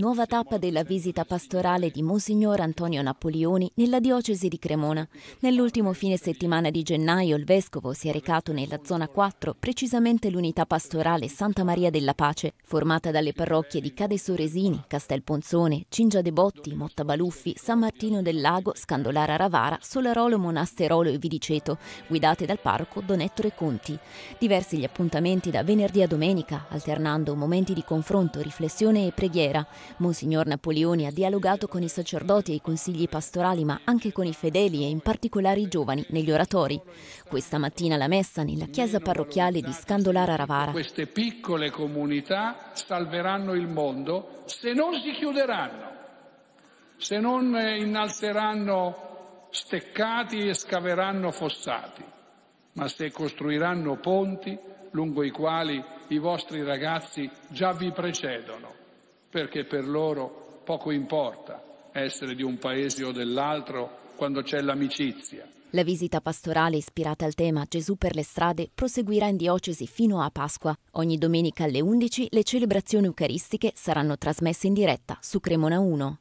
Nuova tappa della visita pastorale di Monsignor Antonio Napoleoni nella diocesi di Cremona. Nell'ultimo fine settimana di gennaio il vescovo si è recato nella zona 4, precisamente l'unità pastorale Santa Maria della Pace, formata dalle parrocchie di Cade Soresini, Castel Ponzone, Cingia de Botti, Motta Baluffi, San Martino del Lago, Scandolara Ravara, Solarolo, Monasterolo e Vidiceto, guidate dal parroco Don Ettore Conti. Diversi gli appuntamenti da venerdì a domenica, alternando momenti di confronto, riflessione e preghiera. Monsignor Napoleoni ha dialogato con i sacerdoti e i consigli pastorali, ma anche con i fedeli e in particolare i giovani negli oratori. Questa mattina la messa nella chiesa parrocchiale di Scandolara Ravara. Queste piccole comunità salveranno il mondo se non si chiuderanno, se non eh, innalzeranno steccati e scaveranno fossati, ma se costruiranno ponti lungo i quali i vostri ragazzi già vi precedono perché per loro poco importa essere di un paese o dell'altro quando c'è l'amicizia. La visita pastorale ispirata al tema Gesù per le strade proseguirà in diocesi fino a Pasqua. Ogni domenica alle 11 le celebrazioni eucaristiche saranno trasmesse in diretta su Cremona 1.